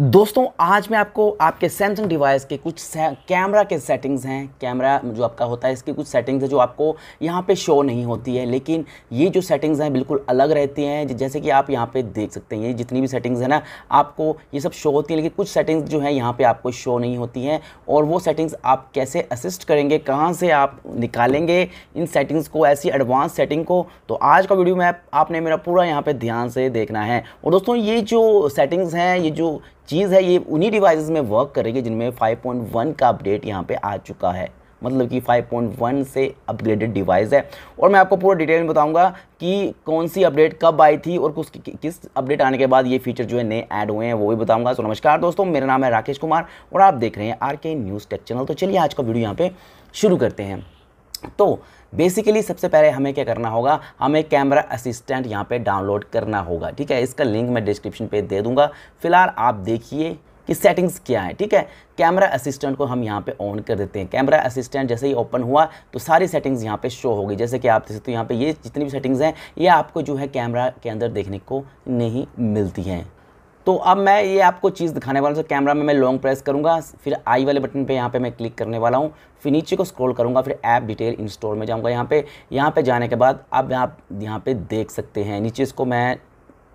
दोस्तों आज मैं आपको आपके सैमसंग डिवाइस के कुछ कैमरा के सेटिंग्स हैं कैमरा जो आपका होता है इसकी कुछ सेटिंग्स है जो आपको यहाँ पे शो नहीं होती है लेकिन ये जो सेटिंग्स हैं बिल्कुल अलग रहती हैं जैसे कि आप यहाँ पे देख सकते हैं ये जितनी भी सेटिंग्स हैं ना आपको ये सब शो होती हैं लेकिन कुछ सेटिंग्स जो हैं यहाँ पर आपको शो नहीं होती हैं और वो सेटिंग्स आप कैसे असिस्ट करेंगे कहाँ से आप निकालेंगे इन सेटिंग्स को ऐसी एडवांस सेटिंग को तो आज का वीडियो में आपने मेरा पूरा यहाँ पर ध्यान से देखना है और दोस्तों ये जो सेटिंग्स हैं ये जो चीज़ है ये उन्हीं डिवाइसेस में वर्क करेगी जिनमें 5.1 का अपडेट यहाँ पे आ चुका है मतलब कि 5.1 से अपग्रेडेड डिवाइस है और मैं आपको पूरा डिटेल में बताऊंगा कि कौन सी अपडेट कब आई थी और कुछ कि, किस अपडेट आने के बाद ये फीचर जो है नए ऐड हुए हैं वो भी बताऊंगा तो नमस्कार दोस्तों मेरा नाम है राकेश कुमार और आप देख रहे हैं आर के न्यूज़ टेक चैनल तो चलिए आज का वीडियो यहाँ पर शुरू करते हैं तो बेसिकली सबसे पहले हमें क्या करना होगा हमें कैमरा असिस्टेंट यहाँ पे डाउनलोड करना होगा ठीक है इसका लिंक मैं डिस्क्रिप्शन पे दे दूंगा फिलहाल आप देखिए कि सेटिंग्स क्या है ठीक है कैमरा असिस्टेंट को हम यहाँ पे ऑन कर देते हैं कैमरा असिस्टेंट जैसे ही ओपन हुआ तो सारी सेटिंग्स यहाँ पे शो होगी जैसे कि आप देख सकते हो तो यहाँ पे ये जितनी भी सेटिंग्स हैं ये आपको जो है कैमरा के अंदर देखने को नहीं मिलती हैं तो अब मैं ये आपको चीज़ दिखाने वाला हूँ कैमरा में मैं लॉन्ग प्रेस करूँगा फिर आई वाले बटन पे यहाँ पे मैं क्लिक करने वाला हूँ फिर नीचे को स्क्रॉल करूँगा फिर ऐप डिटेल इंस्टॉल में जाऊँगा यहाँ पे यहाँ पे जाने के बाद अब आप यहाँ पे देख सकते हैं नीचे इसको मैं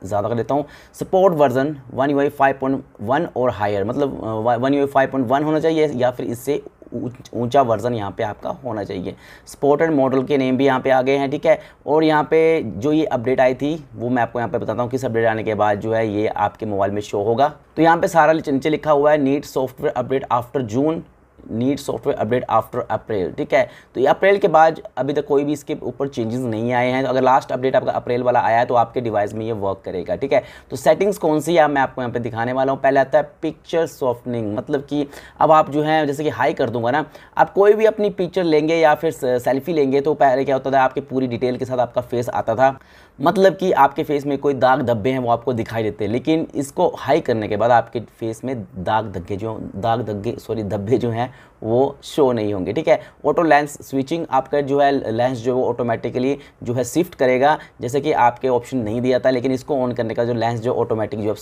ज़्यादा कर देता हूँ support version one U five point one और हायर मतलब one U five point one होना चाहिए या फिर इससे ऊंचा वर्जन यहाँ पे आपका होना चाहिए स्पोर्टेड मॉडल के नेम भी यहाँ पे आ गए हैं ठीक है और यहाँ पे जो ये अपडेट आई थी वो मैं आपको यहाँ पे बताता हूँ किस अपडेट आने के बाद जो है ये आपके मोबाइल में शो होगा तो यहाँ पे सारा नीचे लिखा हुआ है need software update after June need software update after April ठीक है तो ये अप्रैल के बाद अभी तक कोई भी इसके ऊपर चेंजेस नहीं आए हैं तो अगर लास्ट अपडेट आपका अप्रैल वाला आया है तो आपके डिवाइस में ये वर्क करेगा ठीक है तो सेटिंग्स कौन सी है मैं आपको यहाँ पे दिखाने वाला हूँ पहले आता है पिक्चर सॉफ्टनिंग मतलब कि अब आप जो है जैसे कि हाई कर दूंगा ना आप कोई भी अपनी पिक्चर लेंगे या फिर सेल्फी लेंगे तो पहले क्या होता था आपकी पूरी डिटेल के साथ आपका फेस आता था मतलब कि आपके फेस में कोई दाग धब्बे हैं वो आपको दिखाई देते हैं लेकिन इसको हाई करने के बाद आपके फेस में दाग धग्गे जो दाग धग्गे सॉरी धब्बे जो हैं वो शो नहीं होंगे ठीक है ऑटो लेंस स्विचिंग आपका जो है लेंस जो है ऑटोमेटिकली जो है शिफ्ट करेगा जैसे कि आपके ऑप्शन नहीं दिया था लेकिन इसको ऑन करने का जो लेंस जो ऑटोमेटिक जो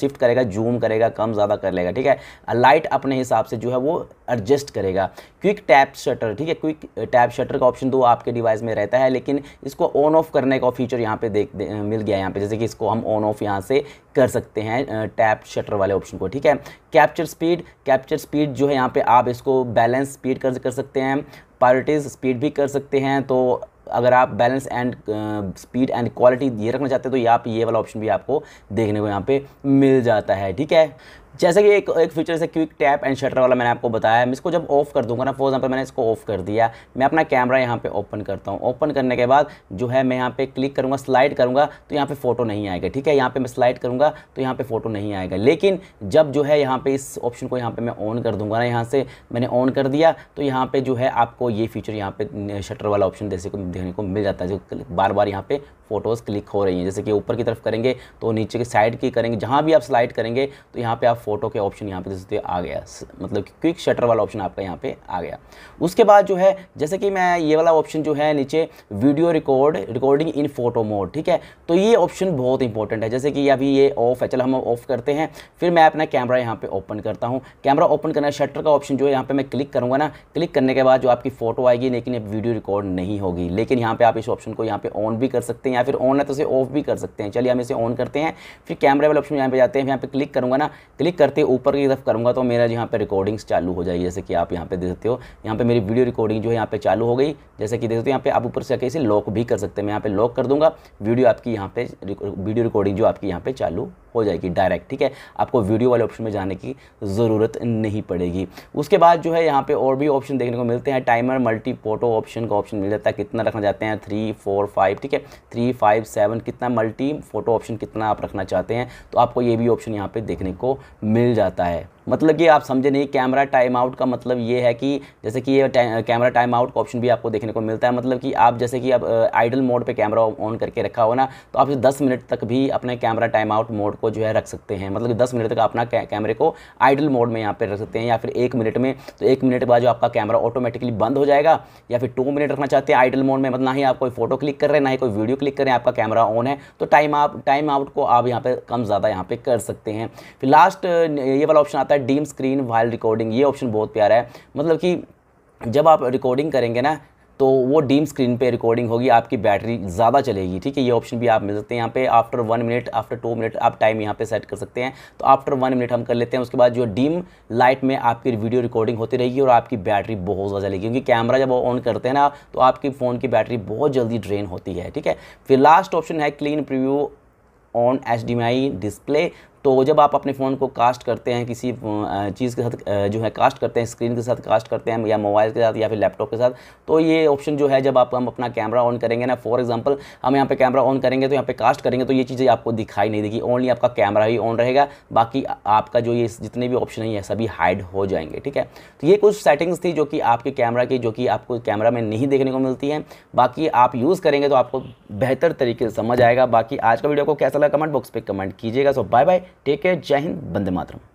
शिफ्ट करेगा जूम करेगा कम ज़्यादा कर लेगा ठीक है लाइट अपने हिसाब से जो है वो एडजस्ट करेगा क्विक टैप शटर ठीक है क्विक टैप शटर का ऑप्शन तो आपके डिवाइस में रहता है लेकिन इसको ऑन ऑफ करने का फीचर यहाँ पर देख दे, मिल गया यहाँ पर जैसे कि इसको हम ऑन ऑफ यहाँ से कर सकते हैं टैप शटर वाले ऑप्शन को ठीक है कैप्चर स्पीड कैप्चर स्पीड जो है यहाँ पर आप आप इसको बैलेंस स्पीड कर, कर सकते हैं प्रायोरिटीज़ स्पीड भी कर सकते हैं तो अगर आप balance and speed and quality ये रखना चाहते हैं तो ये आप ये वाला ऑप्शन भी आपको देखने को यहाँ पे मिल जाता है ठीक है जैसे कि एक एक फीचर जैसे क्विक टैप एंड शटर वाला मैंने आपको बताया मैं इसको जब ऑफ कर दूंगा ना फॉर एग्जांपल मैंने इसको ऑफ कर दिया मैं अपना कैमरा यहाँ पे ओपन करता हूँ ओपन करने के बाद जो है मैं यहाँ पे क्लिक करूँगा स्लाइड करूँगा तो यहाँ पे फोटो नहीं आएगा ठीक है यहाँ पर मैं स्लाइड करूँगा तो यहाँ पे फोटो नहीं आएगा लेकिन जब जो है यहाँ पर इस ऑप्शन को यहाँ पर मैं ऑन कर दूँगा ना यहाँ से मैंने ऑन कर दिया तो यहाँ पर जो है आपको ये फीचर यहाँ पर शटर वाला ऑप्शन जैसे देखने को मिल जाता है जो बार बार यहाँ पे फोटोज़ क्लिक हो रही हैं जैसे कि ऊपर की तरफ करेंगे तो नीचे की साइड की करेंगे जहाँ भी आप स्लाइड करेंगे तो यहाँ पे आप फोटो के ऑप्शन यहाँ पे देखते आ गया मतलब क्विक शटर वाला ऑप्शन आपका यहाँ पे आ गया उसके बाद जो है जैसे कि मैं ये वाला ऑप्शन जो है नीचे video record recording in photo mode ठीक है तो ये ऑप्शन बहुत इंपॉर्टेंट है जैसे कि अभी ये ऑफ है चलो हम ऑफ करते हैं फिर मैं अपना कैमरा यहाँ पर ओपन करता हूँ कैमरा ओपन करना शटर का ऑप्शन जो है यहाँ पर मैं क्लिक करूँगा ना क्लिक करने के बाद जो आपकी फ़ोटो आएगी लेकिन वीडियो रिकॉर्ड नहीं होगी लेकिन यहाँ पे आप इस ऑप्शन को यहाँ पे ऑन भी कर सकते हैं या फिर ऑन है तो इसे ऑफ भी कर सकते हैं चलिए हम इसे ऑन करते हैं फिर कैमरे वाले ऑप्शन यहाँ पे जाते हैं यहाँ पे क्लिक करूँगा ना क्लिक करते ऊपर की तरफ करूँगा तो मेरा यहाँ पर रिकॉर्डिंग्स चालू हो जाएगी जैसे कि आप यहाँ पे देख सकते हो यहाँ पर मेरी वीडियो रिकॉर्डिंग जो है यहाँ पे चालू हो गई जैसे कि देख सकते हो यहाँ पे आप ऊपर से आके इसे लॉक भी कर सकते हैं यहाँ पर लॉक कर दूँगा वीडियो आपकी यहाँ पे वीडियो रिकॉर्डिंग जो आपकी यहाँ पे चालू हो जाएगी डायरेक्ट ठीक है आपको वीडियो वाले ऑप्शन में जाने की ज़रूरत नहीं पड़ेगी उसके बाद जो है यहाँ पे और भी ऑप्शन देखने को मिलते हैं टाइमर मल्टी फोटो ऑप्शन का ऑप्शन मिल जाता है कितना रखना जाते हैं थ्री फोर फाइव ठीक है थ्री फाइव सेवन कितना मल्टी फोटो ऑप्शन कितना आप रखना चाहते हैं तो आपको ये भी ऑप्शन यहाँ पर देखने को मिल जाता है मतलब कि आप समझे नहीं कैमरा टाइम आउट का मतलब ये है कि जैसे कि ये कैमरा टाइम आउट का ऑप्शन भी आपको देखने को मिलता है मतलब कि आप जैसे कि आप आइडल मोड पे कैमरा ऑन करके रखा हो ना तो आप दस मिनट तक भी अपने कैमरा टाइम आउट मोड को जो है रख सकते हैं मतलब कि दस मिनट तक अपना कैमरे को आइडल मोड में यहाँ पर रख सकते हैं या फिर एक मिनट में तो एक मिनट बाद जो आपका कैमरा ऑटोमेटिकली बंद हो जाएगा या फिर टू मिनट रखना चाहते हैं आइडल मोड में मतलब ना ही आप कोई फोटो क्लिक कर रहे हैं ना ही कोई वीडियो क्लिक कर रहे हैं आपका कैमरा ऑन है तो टाइम आप टाइम आउट को आप यहाँ पर कम ज़्यादा यहाँ पर कर सकते हैं फिर लास्ट ये वाला ऑप्शन आता है आता है डीम स्क्रीन वाइल रिकॉर्डिंग ये ऑप्शन बहुत प्यारा है मतलब कि जब आप रिकॉर्डिंग करेंगे ना तो वो डीम स्क्रीन पे रिकॉर्डिंग होगी आपकी बैटरी ज़्यादा चलेगी ठीक है ये ऑप्शन भी आप मिल सकते हैं यहाँ पे after one minute after two minute आप टाइम यहाँ पे सेट कर सकते हैं तो आफ्टर वन मिनट हम कर लेते हैं उसके बाद जो डीम लाइट में आपकी वीडियो रिकॉर्डिंग होती रहेगी और आपकी बैटरी बहुत ज़्यादा चलेगी क्योंकि कैमरा जब ऑन करते हैं ना तो आपकी फ़ोन की बैटरी बहुत जल्दी ड्रेन होती है ठीक है फिर लास्ट ऑप्शन है clean preview on H display तो जब आप अपने फ़ोन को कास्ट करते हैं किसी चीज़ के साथ जो है कास्ट करते हैं स्क्रीन के साथ कास्ट करते हैं या मोबाइल के साथ या फिर लैपटॉप के साथ तो ये ऑप्शन जो है जब आप हम अपना कैमरा ऑन करेंगे ना फॉर एग्जाम्पल हम यहाँ पर कैमरा ऑन करेंगे तो यहाँ पे कास्ट करेंगे तो ये चीज़ें आपको दिखाई नहीं देगी ओनली आपका कैमरा ही ऑन रहेगा बाकी आपका जो ये जितने भी ऑप्शन है ये सभी हाइड हो जाएंगे ठीक है तो ये कुछ सेटिंग्स थी जो कि आपके कैमरा की जो कि आपको कैमरा में नहीं देखने को मिलती है बाकी आप यूज़ करेंगे तो आपको बेहतर तरीके से समझ आएगा बाकी आज का वीडियो को कैसा लगा कमेंट बॉक्स पर कमेंट कीजिएगा so bye bye take care जय हिंद बंदे मातरम